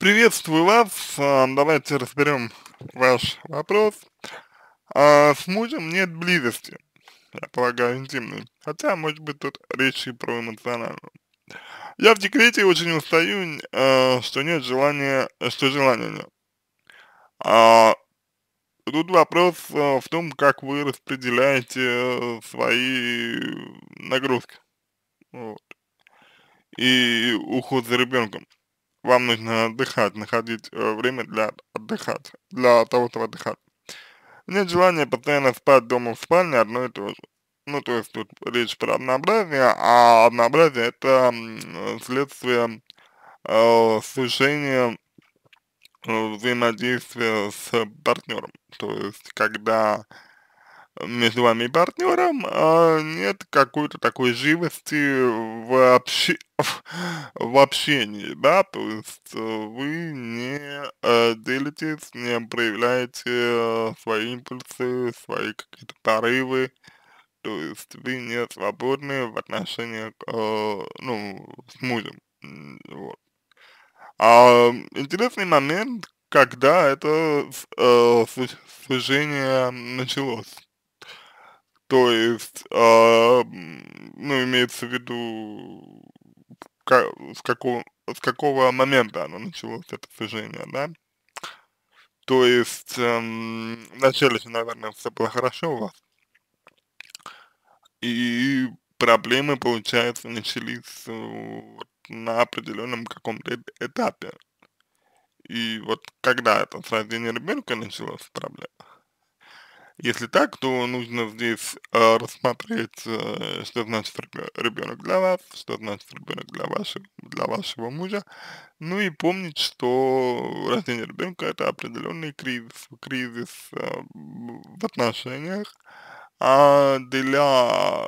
Приветствую вас. А, давайте разберем ваш вопрос. А, с мужем нет близости, я полагаю, интимной. Хотя, может быть, тут речь и про эмоциональную. Я в декрете очень устаю, а, что нет желания, что желания нет. тут вопрос в том, как вы распределяете э, свои нагрузки. Вот. И уход за ребенком вам нужно отдыхать, находить э, время для отдыхать, для того, чтобы отдыхать. Нет желания постоянно спать дома в спальне одно и то же. Ну, то есть тут речь про однообразие, а однообразие это следствие э, сужения э, взаимодействия с партнером. То есть, когда между вами и партнером, а нет какой-то такой живости в, общ... в общении, да, то есть э, вы не э, делитесь, не проявляете э, свои импульсы, свои какие-то порывы, то есть вы не свободны в отношениях, э, ну, с мужем, вот. А, интересный момент, когда это э, сужение началось. То есть, а, ну, имеется в виду, как, с, какого, с какого момента оно началось, это движение, да? То есть, эм, вначале наверное, все было хорошо у вас. И проблемы, получается, начались э, вот, на определенном каком-то этапе. И вот когда это с рождения ребенка началось проблема? Если так, то нужно здесь э, рассмотреть, э, что значит ребенок для вас, что значит ребенок для вашего, для вашего мужа. Ну и помнить, что рождение ребенка это определенный кризис, кризис э, в отношениях. А для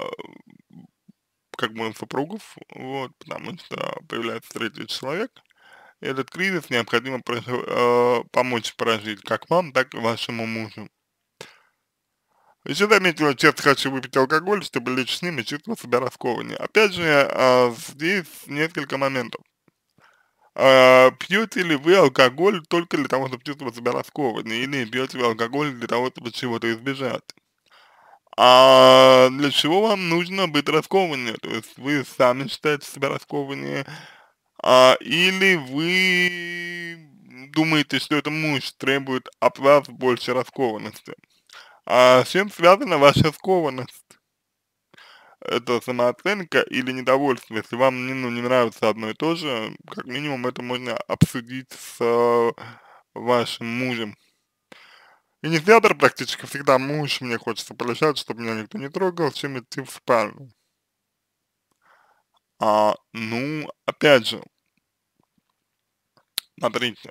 как бы супругов, вот, потому что появляется третий человек, этот кризис необходимо прожи, э, помочь прожить как вам, так и вашему мужу. Еще заметил, что часто хочу выпить алкоголь, чтобы лечь с ним и чувствовать себя раскованнее. Опять же, а, здесь несколько моментов. А, пьете ли вы алкоголь только для того, чтобы чувствовать себя раскованнее, или пьете вы алкоголь для того, чтобы чего-то избежать? А для чего вам нужно быть раскованнее? То есть вы сами считаете себя раскованнее, а, или вы думаете, что это муж требует от вас больше раскованности? А с чем связана ваша скованность? Это самооценка или недовольство? Если вам не, ну, не нравится одно и то же, как минимум это можно обсудить с э, вашим мужем. Инициатор практически всегда муж, мне хочется полежать, чтобы меня никто не трогал, чем идти в спальню. А, ну, опять же, смотрите,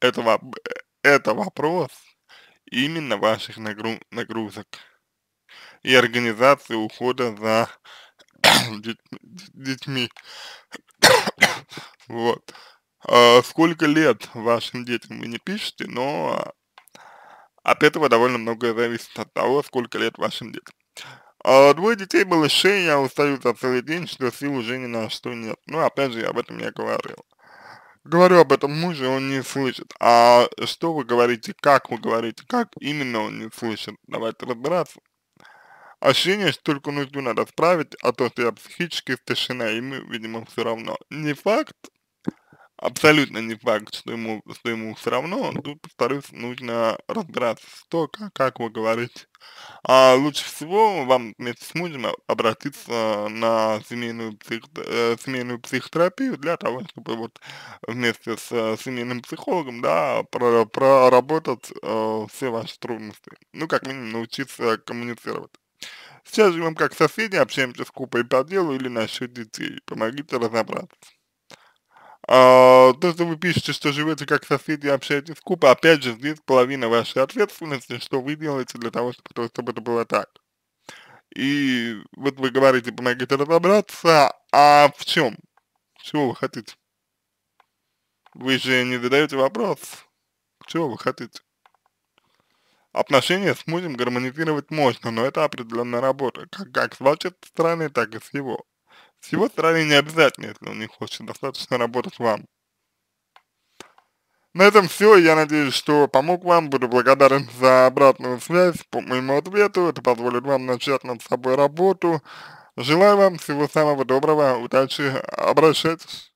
это, э, это вопрос, именно ваших нагру нагрузок и организации ухода за детьми. вот. А сколько лет вашим детям вы не пишете, но от этого довольно многое зависит от того, сколько лет вашим детям. А, двое детей было шея, я устаю за целый день, что сил уже ни на что нет. Ну, опять же, я об этом не говорил. Говорю об этом муже, он не слышит. А что вы говорите, как вы говорите, как именно он не слышит? Давайте разбираться. Ощущение, что только нужду надо справить, а то, что я психически истощена, ему, видимо, все равно. Не факт, абсолютно не факт, что ему, что ему все равно. Тут, повторюсь, нужно разбираться с то, как, как вы говорите. А лучше всего вам вместе с мужем обратиться на семейную, псих, э, семейную психотерапию для того, чтобы вот вместе с э, семейным психологом, да, про, проработать э, все ваши трудности. Ну, как минимум, научиться коммуницировать. Сейчас живем как соседи, общаемся с купой по делу или насчет детей. Помогите разобраться. А, то, что вы пишете, что живете как соседи, общаетесь скупо, опять же, здесь половина вашей ответственности, что вы делаете для того, чтобы, чтобы это было так. И вот вы говорите, помогите разобраться, а в чем? Чего вы хотите? Вы же не задаете вопрос, чего вы хотите? Отношения с мужем гармонизировать можно, но это определенная работа, как, как с вашей стороны, так и с его. С его стороны не обязательно, если он не хочет, достаточно работать вам. На этом все. Я надеюсь, что помог вам. Буду благодарен за обратную связь по моему ответу. Это позволит вам начать над собой работу. Желаю вам всего самого доброго, удачи, обращайтесь.